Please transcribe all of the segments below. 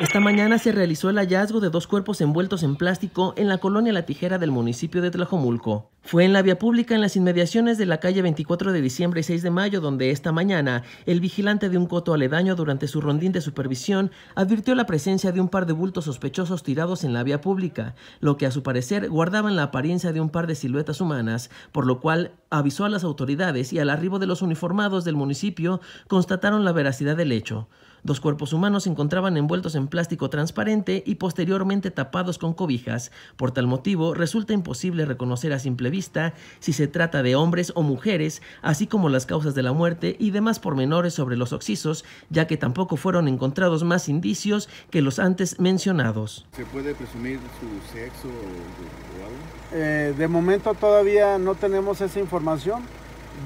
Esta mañana se realizó el hallazgo de dos cuerpos envueltos en plástico en la colonia La Tijera del municipio de Tlajomulco. Fue en la vía pública en las inmediaciones de la calle 24 de diciembre y 6 de mayo donde esta mañana el vigilante de un coto aledaño durante su rondín de supervisión advirtió la presencia de un par de bultos sospechosos tirados en la vía pública, lo que a su parecer guardaban la apariencia de un par de siluetas humanas, por lo cual avisó a las autoridades y al arribo de los uniformados del municipio constataron la veracidad del hecho. Dos cuerpos humanos se encontraban envueltos en plástico transparente y posteriormente tapados con cobijas. Por tal motivo, resulta imposible reconocer a simple vista si se trata de hombres o mujeres, así como las causas de la muerte y demás pormenores sobre los occisos, ya que tampoco fueron encontrados más indicios que los antes mencionados. ¿Se puede presumir su sexo o, algo? Eh, de momento todavía no tenemos esa información.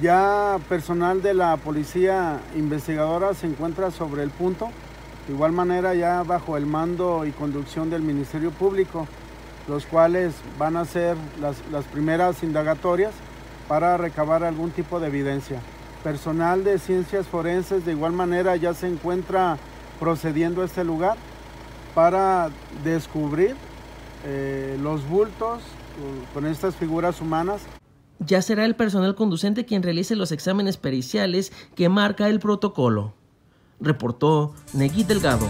Ya personal de la policía investigadora se encuentra sobre el punto, de igual manera ya bajo el mando y conducción del Ministerio Público, los cuales van a hacer las, primeras indagatorias para recabar algún tipo de evidencia. Personal de ciencias forenses de igual manera ya se encuentra procediendo a este lugar para descubrir eh, los bultos eh, con estas figuras humanas ya será el personal conducente quien realice los exámenes periciales que marca el protocolo, reportó Negui Delgado.